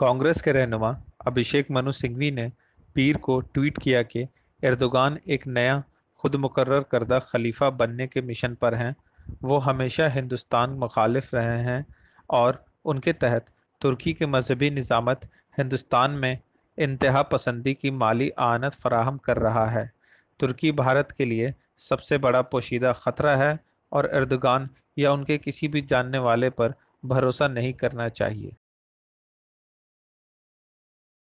कांग्रेस के रहनुमा अभिषेक मनु सिंघवी ने पीर को ट्वीट किया कि एर्दोगान एक नया खुद मुकर करदा खलीफा बनने के मिशन पर हैं वो हमेशा हिंदुस्तान मुखालिफ रहे हैं और उनके तहत तुर्की के मजहबी निज़ामत हिंदुस्तान में इंतहा पसंदी की माली आनत फराहम कर रहा है तुर्की भारत के लिए सबसे बड़ा पोशीदा ख़तरा है और एर्दोगान या उनके किसी भी जानने वाले पर भरोसा नहीं करना चाहिए